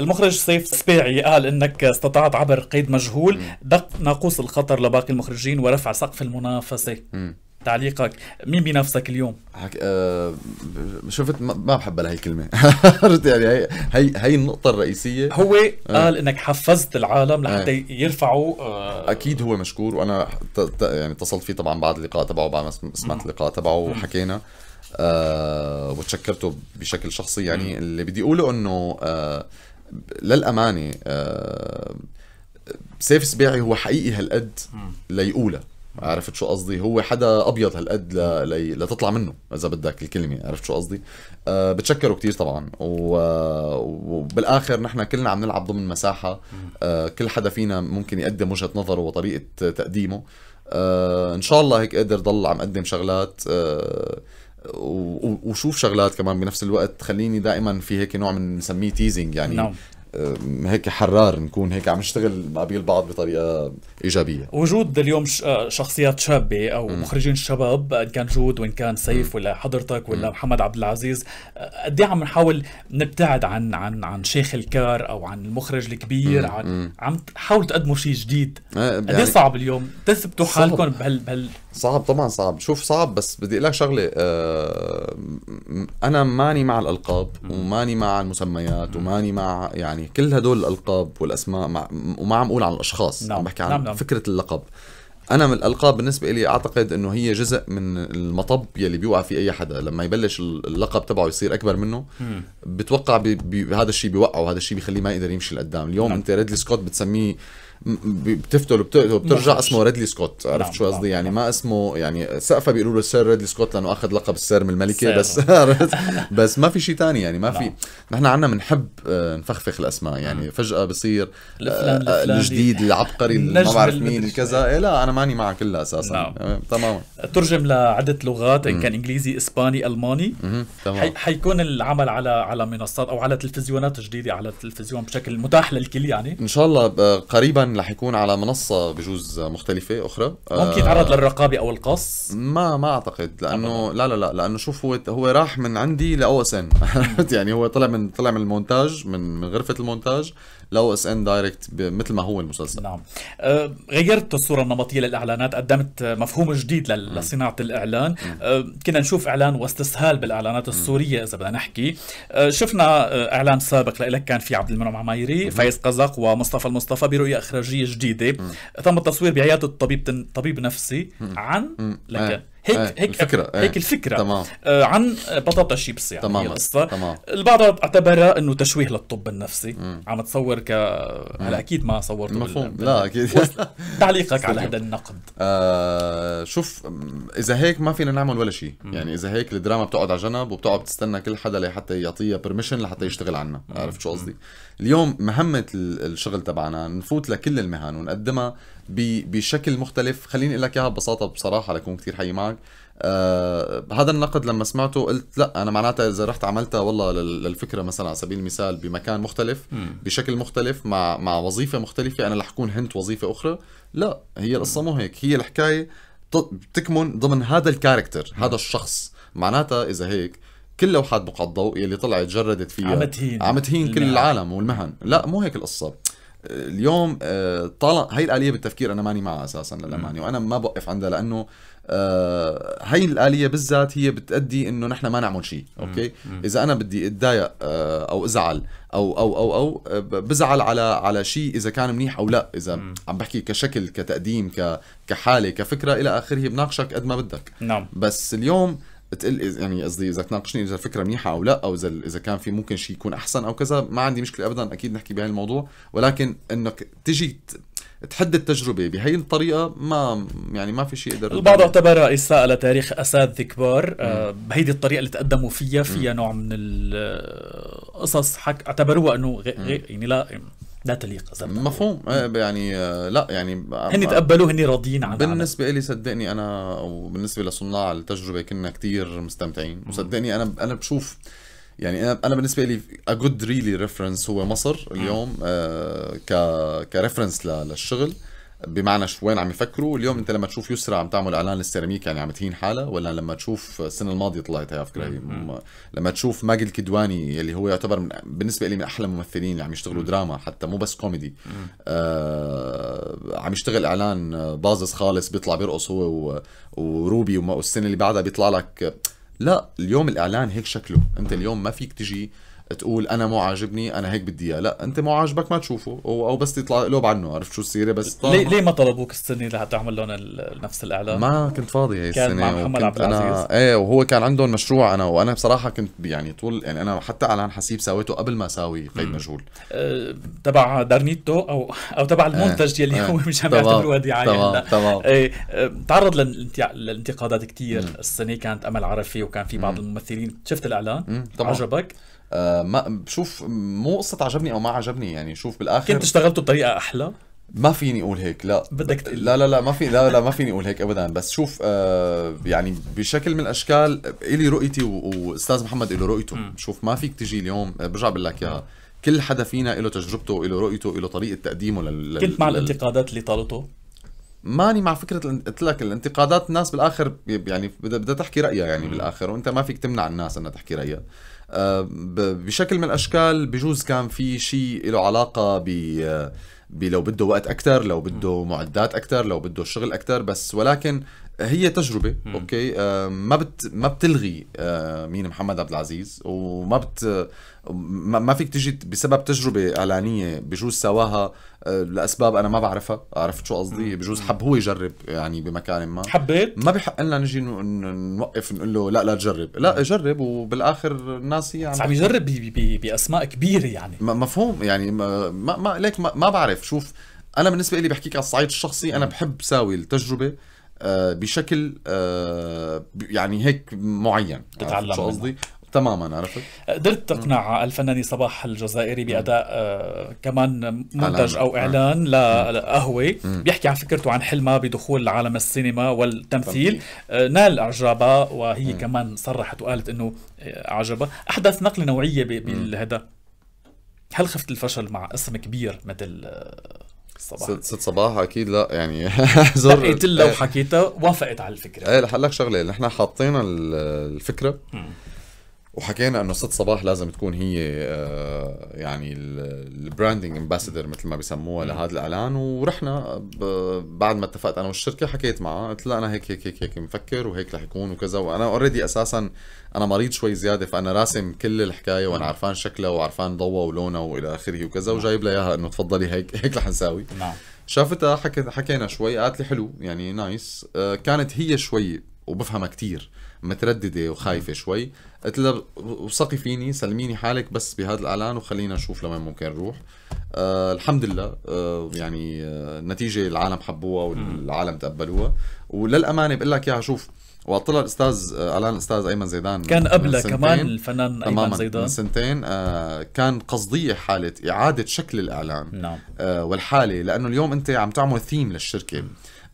المخرج سيف سبيعي قال انك استطعت عبر قيد مجهول دق ناقوس الخطر لباقي المخرجين ورفع سقف المنافسه تعليقك مين بينافسك اليوم؟ حك... أه... شفت ما, بحب لهي الكلمة عرفت يعني هي... هي هي النقطة الرئيسية هو قال آه. انك حفزت العالم آه. لحتى أه. يرفعوا أه... اكيد هو مشكور وانا ت... ت... يعني اتصلت فيه طبعا بعد اللقاء تبعه بعد ما سمعت اللقاء تبعه وحكينا أه... وتشكرته بشكل شخصي يعني اللي بدي اقوله انه أه... للامانه آه، سيف سبيعي هو حقيقي هالقد ليقولها عرفت شو قصدي هو حدا ابيض هالقد ل... ل... لتطلع منه اذا بدك الكلمه عرفت شو قصدي أه بتشكره كتير طبعا و... وبالاخر نحن كلنا عم نلعب ضمن مساحه أه كل حدا فينا ممكن يقدم وجهه نظره وطريقه تقديمه أه ان شاء الله هيك قادر ضل عم اقدم شغلات أه وشوف شغلات كمان بنفس الوقت تخليني دائما في هيك نوع من بنسميه تيزنج يعني نعم. هيك حرار نكون هيك عم نشتغل قبيل بعض بطريقه ايجابيه وجود اليوم آه، شخصيات شابه او م. مخرجين شباب ان كان جود وان كان سيف م. ولا حضرتك ولا م. محمد عبد العزيز آه، قد ايه عم نحاول نبتعد عن عن عن شيخ الكار او عن المخرج الكبير م. عن م. عم تحاولوا تقدموا شيء جديد آه، قد إيه يعني... صعب اليوم تثبتوا حالكم بهال بهال صعب طبعا صعب شوف صعب بس بدي اقول لك شغله آه، انا ماني مع الالقاب وماني مع المسميات وماني مع يعني كل هدول الالقاب والاسماء مع وما عم اقول عن الاشخاص نعم. عم بحكي عن نعم،, نعم فكره اللقب انا من الالقاب بالنسبه لي اعتقد انه هي جزء من المطب يلي بيوقع فيه اي حدا لما يبلش اللقب تبعه يصير اكبر منه بتوقع بهذا هذا الشيء بيوقعه وهذا الشيء بيخليه ما يقدر يمشي لقدام اليوم نعم. انت ريدلي سكوت بتسميه بتفتل وبترجع اسمه ريدلي سكوت عرفت نعم، شو قصدي نعم، يعني نعم. ما اسمه يعني سقفه بيقولوا له السير ريدلي سكوت لانه اخذ لقب السير من الملكه بس عرفت بس ما في شيء ثاني يعني ما في نحن عنا بنحب آه، نفخفخ الاسماء يعني فجاه بصير آه، آه، الجديد العبقري ما بعرف مين الكذا إيه، لا انا ماني معك كلها اساسا تماما ترجم لعده لغات ان كان انجليزي اسباني الماني حيكون العمل على على منصات او على تلفزيونات جديده على التلفزيون بشكل متاح للكل يعني ان شاء الله قريبا رح يكون على منصه بجوز مختلفه اخرى ممكن آه، يتعرض للرقابه او القص ما ما اعتقد لانه لا لا لا لانه شوف هو هو راح من عندي لاو اس ان يعني هو طلع من طلع من المونتاج من من غرفه المونتاج لو اس ان دايركت مثل ما هو المسلسل نعم أه، غيرت الصوره النمطيه للاعلانات قدمت مفهوم جديد لصناعه الاعلان أه، كنا نشوف اعلان واستسهال بالاعلانات السوريه اذا بدنا نحكي أه، شفنا اعلان سابق لك كان في عبد المنعم عمايري فايز قزق ومصطفى المصطفى برؤيه اخراجيه جديده تم التصوير بعياده طبيب طبيب نفسي عن لك هيك ايه هيك الفكره ايه هيك الفكره تمام آه عن بطاطا شيبس يعني تمام القصه تمام البعض اعتبرها انه تشويه للطب النفسي عم تصور ك هلا اكيد ما صورته مفهوم بال... لا اكيد تعليقك على هذا النقد آه شوف اذا هيك ما فينا نعمل ولا شيء يعني اذا هيك الدراما بتقعد على جنب وبتقعد بتستنى كل حدا لحتى يعطيها برميشن لحتى يشتغل عنا عرفت شو قصدي اليوم مهمه الشغل تبعنا نفوت لكل المهن ونقدمها بشكل مختلف خليني اقول لك اياها ببساطه بصراحه لكون كثير حي معك آه هذا النقد لما سمعته قلت لا انا معناتها اذا رحت عملتها والله للفكره مثلا على سبيل المثال بمكان مختلف م. بشكل مختلف مع مع وظيفه مختلفه انا رح اكون هنت وظيفه اخرى لا هي القصه مو هيك هي الحكايه بتكمن ضمن هذا الكاركتر هذا الشخص معناتها اذا هيك كل لوحات بقعة الضوء يلي طلعت جردت فيها عم تهين عم تهين كل العالم والمهن لا مو هيك القصة اليوم آه، طالع هي الاليه بالتفكير انا ماني معها اساسا للامانه وانا ما بوقف عندها لانه هي آه، الاليه بالذات هي بتادي انه نحن ما نعمل شيء اوكي اذا انا بدي اتضايق آه، او ازعل او او او او بزعل على على شيء اذا كان منيح او لا اذا عم بحكي كشكل كتقديم كحاله كفكره الى اخره بناقشك قد ما بدك نعم بس اليوم تقول يعني قصدي اذا تناقشني اذا الفكره منيحه او لا او اذا اذا كان في ممكن شيء يكون احسن او كذا ما عندي مشكله ابدا اكيد نحكي بهذا الموضوع ولكن انك تجي تحدد التجربه بهي الطريقه ما يعني ما في شيء يقدر البعض اعتبرها اساءه لتاريخ اساتذه كبار آه، بهيدي الطريقه اللي تقدموا فيها فيها نوع من القصص آه، حك... اعتبروها انه غ... غ... يعني لا لا تليق زبطة. مفهوم آه، يعني آه، لا يعني آه، هن تقبلوه هن راضيين عنه بالنسبه لي صدقني انا وبالنسبه لصناع التجربه كنا كتير مستمتعين وصدقني انا انا بشوف يعني انا انا بالنسبه لي ا جود ريلي ريفرنس هو مصر اليوم آه ك كريفرنس للشغل بمعنى شو وين عم يفكروا اليوم انت لما تشوف يسرا عم تعمل اعلان للسيراميك يعني عم تهين حالها ولا لما تشوف السنه الماضيه طلعت هي فكره هي لما تشوف ماجد الكدواني اللي هو يعتبر من بالنسبه لي من احلى الممثلين اللي عم يشتغلوا دراما حتى مو بس كوميدي آه عم يشتغل اعلان آه، باظظ خالص بيطلع بيرقص هو وروبي والسنه اللي بعدها بيطلع لك لا اليوم الاعلان هيك شكله انت اليوم ما فيك تجي تقول انا مو عاجبني انا هيك بدي اياه لا انت مو عاجبك ما تشوفه او بس تطلع قلوب عنه عرفت شو السيره بس طالما ليه ليه ما طلبوك السنه لحتى تعمل لهم نفس الاعلان ما كنت فاضي هي السنه كان مع محمد عبد العزيز أنا... ايه وهو كان عندهم مشروع انا وانا بصراحه كنت يعني طول يعني انا حتى اعلان حسيب سويته قبل ما اساوي قيد مجهول أه... تبع دارنيتو او او تبع إيه، المنتج يلي أه. هو مش عم يعتبره دعايه تمام تمام ايه أه، تعرض للانتقادات كثير السنه كانت امل عرفي وكان في بعض الممثلين شفت الاعلان عجبك آه، ما بشوف مو قصه عجبني او ما عجبني يعني شوف بالاخر كنت اشتغلته بطريقه احلى ما فيني اقول هيك لا بدك تقول لا لا لا ما في لا لا ما فيني اقول هيك ابدا بس شوف آه يعني بشكل من الاشكال الي رؤيتي واستاذ محمد له رؤيته م. شوف ما فيك تجي اليوم آه، برجع بقول لك اياها كل حدا فينا له تجربته له رؤيته له طريقه تقديمه لل كنت مع لل... الانتقادات اللي طالته ماني مع فكره قلت لك الانتقادات الناس بالاخر يعني بدها تحكي رايها يعني بالاخر وانت ما فيك تمنع الناس انها تحكي رايها آه، بشكل من الاشكال بجوز كان في شيء له علاقه ب آه، لو بده وقت اكثر لو بده معدات اكثر لو بده شغل اكثر بس ولكن هي تجربه مم. اوكي آه ما بت ما بتلغي آه مين محمد عبد العزيز وما بت ما فيك تجي بسبب تجربه اعلانيه بجوز سواها آه، لاسباب انا ما بعرفها عرفت شو قصدي بجوز حب هو يجرب يعني بمكان ما حبيت ما بحق لنا نجي نوقف نقول له لا لا تجرب لا جرب وبالاخر الناس هي يعني بس عم يجرب باسماء كبيره يعني مفهوم يعني ما ما ليك ما, ما بعرف شوف انا بالنسبه لي بحكيك على الصعيد الشخصي انا بحب ساوي التجربه آه، بشكل آه، يعني هيك معين شو قصدي تماما عرفت قدرت تقنع الفناني صباح الجزائري باداء آه كمان منتج او اعلان لقهوه بيحكي عن فكرته عن حلمها بدخول عالم السينما والتمثيل آه نال اعجابها وهي مم. كمان صرحت وقالت انه آه، اعجبها احدث نقله نوعيه بهذا هل خفت الفشل مع اسم كبير مثل آه، صباح ست صباح اكيد لا يعني زر لقيت لها وحكيتها إيه. وافقت على الفكره ايه رح لك شغله نحن حاطين الفكره وحكينا انه ست صباح لازم تكون هي آه، يعني البراندنج امباسدور مثل ما بسموها لهذا الاعلان ورحنا آه، بعد ما اتفقت انا والشركه حكيت معها قلت لها انا هيك هيك هيك هيك مفكر وهيك رح يكون وكذا وانا اوريدي اساسا انا مريض شوي زياده فانا راسم كل الحكايه وانا عرفان شكلها وعرفان ضوها ولونها والى اخره وكذا نعم. وجايب لها اياها انه تفضلي هيك هيك رح نساوي نعم شافتها حكينا شوي قالت لي حلو يعني نايس آه، كانت هي شوي وبفهمها كتير متردده وخايفه شوي قلت لها وثقي فيني سلميني حالك بس بهذا الاعلان وخلينا نشوف لوين ممكن نروح آه الحمد لله آه يعني آه النتيجه العالم حبوها والعالم تقبلوها وللامانه بقول لك اياها شوف وقت طلع الاستاذ آه، اعلان الاستاذ ايمن زيدان كان قبله كمان الفنان ايمن زيدان من سنتين آه كان قصديه حاله اعاده شكل الاعلان نعم. آه والحاله لانه اليوم انت عم تعمل ثيم للشركه مم.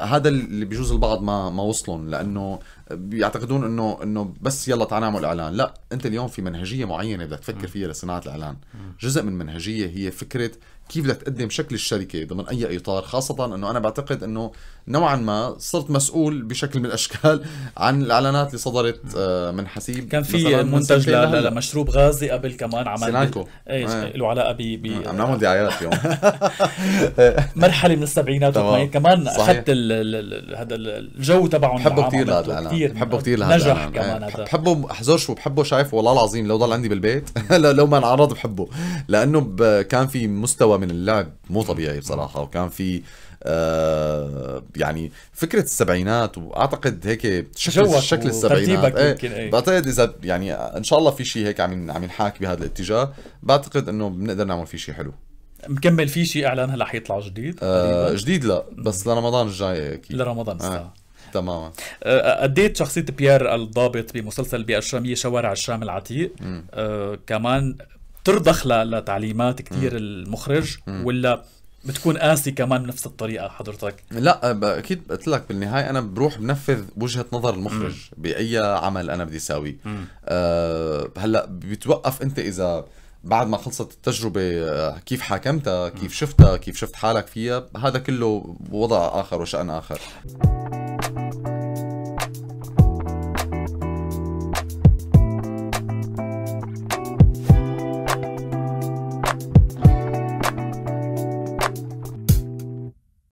هذا اللي بجوز البعض ما ما وصلهم لانه بيعتقدون انه انه بس يلا تعال نعمل اعلان لا انت اليوم في منهجيه معينه بدك تفكر فيها لصناعه الاعلان جزء من منهجيه هي فكره كيف بدك تقدم شكل الشركه ضمن اي اطار خاصه انه انا بعتقد انه نوعا ما صرت مسؤول بشكل من الاشكال عن الاعلانات اللي صدرت آه، من حسيب كان في منتج لمشروب غازي قبل كمان عمل سينانكو ايش له آه. علاقه ب بي... عم نعمل دعايات اليوم مرحله من السبعينات كمان اخذت هذا الجو تبعهم بحبه كثير هذا الاعلان كثير بحبه كثير لهذا نجح كمان إيه، هذا بحبه احزرش وبحبه شايف والله العظيم لو ضل عندي بالبيت لو ما انعرض بحبه لانه كان في مستوى من اللعب مو طبيعي بصراحه وكان في آه يعني فكره السبعينات واعتقد هيك شكل شكل السبعينات إيه،, ايه بعتقد اذا يعني ان شاء الله في شيء هيك عم عم ينحاك بهذا الاتجاه بعتقد انه بنقدر نعمل فيه شيء حلو مكمل في شيء اعلان هلا حيطلع جديد آه جديد لا بس لرمضان الجاي اكيد لرمضان آه. تماما أه، أديت شخصية بيير الضابط بمسلسل بيئه الشامية شوارع الشام العتيق أه، كمان ترضخ لتعليمات كثير المخرج ولا بتكون قاسي كمان بنفس الطريقه حضرتك لا اكيد قلت لك بالنهايه انا بروح بنفذ وجهه نظر المخرج م. باي عمل انا بدي اساويه أه هلا بتوقف انت اذا بعد ما خلصت التجربة أه، كيف حاكمتها كيف شفتها كيف شفت حالك فيها هذا كله وضع آخر وشأن آخر